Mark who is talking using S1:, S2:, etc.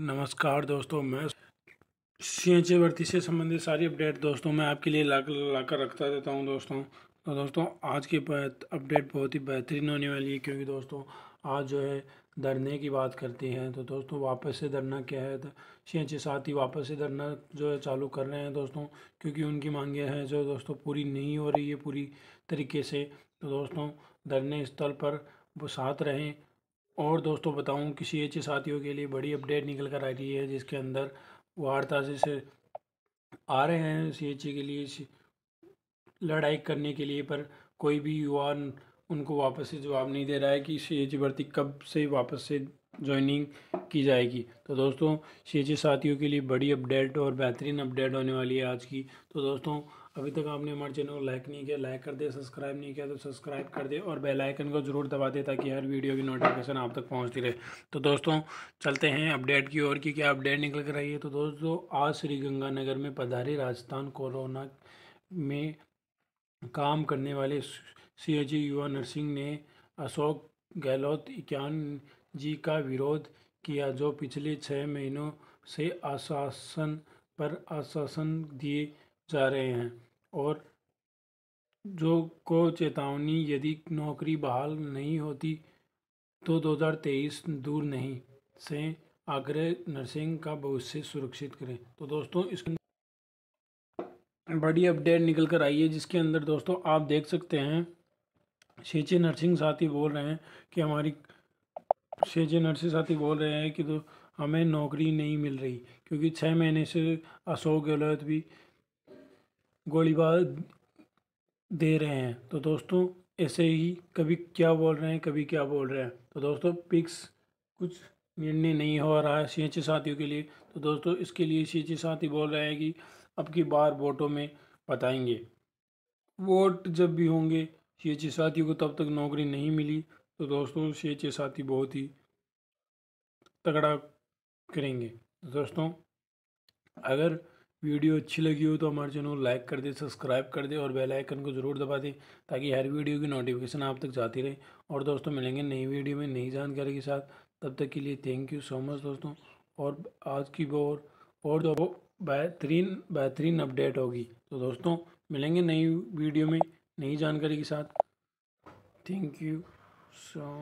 S1: नमस्कार दोस्तों मैं सी भर्ती से संबंधित सारी अपडेट दोस्तों मैं आपके लिए ला लाकर रखता रहता हूँ दोस्तों तो दोस्तों आज की अपडेट बहुत ही बेहतरीन होने वाली है क्योंकि दोस्तों आज जो है धरने की बात करती है तो दोस्तों वापस से धरना क्या है सी तो एच साथ ही वापस से धरना जो है चालू कर रहे हैं दोस्तों क्योंकि उनकी मांगे हैं जो दोस्तों पूरी नहीं हो रही है पूरी तरीके से तो दोस्तों धरने स्थल पर वो साथ रहें और दोस्तों बताऊं सी एच साथियों के लिए बड़ी अपडेट निकल कर आ रही है जिसके अंदर वार्ता से आ रहे हैं सी एच के लिए लड़ाई करने के लिए पर कोई भी युवा उनको वापस से जवाब नहीं दे रहा है कि सी एच भर्ती कब से वापस से ज्वाइनिंग की जाएगी तो दोस्तों सी एच साथियों के लिए बड़ी अपडेट और बेहतरीन अपडेट होने वाली है आज की तो दोस्तों अभी तक आपने हमारे चैनल को लाइक नहीं किया लाइक कर दे सब्सक्राइब नहीं किया तो सब्सक्राइब कर दे और बेल आइकन को ज़रूर दबा दे ताकि हर वीडियो की नोटिफिकेशन आप तक पहुंचती रहे तो दोस्तों चलते हैं अपडेट की ओर की क्या अपडेट निकल कर रही है तो दोस्तों आज श्री गंगानगर में पधारे राजस्थान कोरोना में काम करने वाले सी युवा नर्सिंग ने अशोक गहलोत इक्यान जी का विरोध किया जो पिछले छः महीनों से आश्वासन पर आश्वासन दिए जा रहे हैं और जो को चेतावनी यदि नौकरी बहाल नहीं होती तो 2023 दूर नहीं से आग्रह नर्सिंग का भविष्य सुरक्षित करें तो दोस्तों इसके बड़ी अपडेट निकल कर आई है जिसके अंदर दोस्तों आप देख सकते हैं शेचे नर्सिंग साथी बोल रहे हैं कि हमारी शेचे नर्सिंग साथी बोल रहे हैं कि तो हमें नौकरी नहीं मिल रही क्योंकि छः महीने से अशोक गहलोत भी गोलीबार दे रहे हैं तो दोस्तों ऐसे ही कभी क्या बोल रहे हैं कभी क्या बोल रहे हैं तो दोस्तों पिक्स कुछ निर्णय नहीं हो रहा है सी साथियों के लिए तो दोस्तों इसके लिए सी साथी बोल रहे हैं कि अब की बार वोटों में बताएंगे वोट जब भी होंगे सी साथियों को तब तक नौकरी नहीं मिली तो दोस्तों सी साथी बहुत ही तगड़ा करेंगे दोस्तों अगर वीडियो अच्छी लगी हो तो हमारे चैनल को लाइक कर दे सब्सक्राइब कर दे और बेल आइकन को ज़रूर दबा दे ताकि हर वीडियो की नोटिफिकेशन आप तक जाती रहे और दोस्तों मिलेंगे नई वीडियो में नई जानकारी के साथ तब तक के लिए थैंक यू सो मच दोस्तों और आज की और और तो बेहतरीन बेहतरीन अपडेट होगी तो दोस्तों मिलेंगे नई वीडियो में नई जानकारी के साथ थैंक यू सो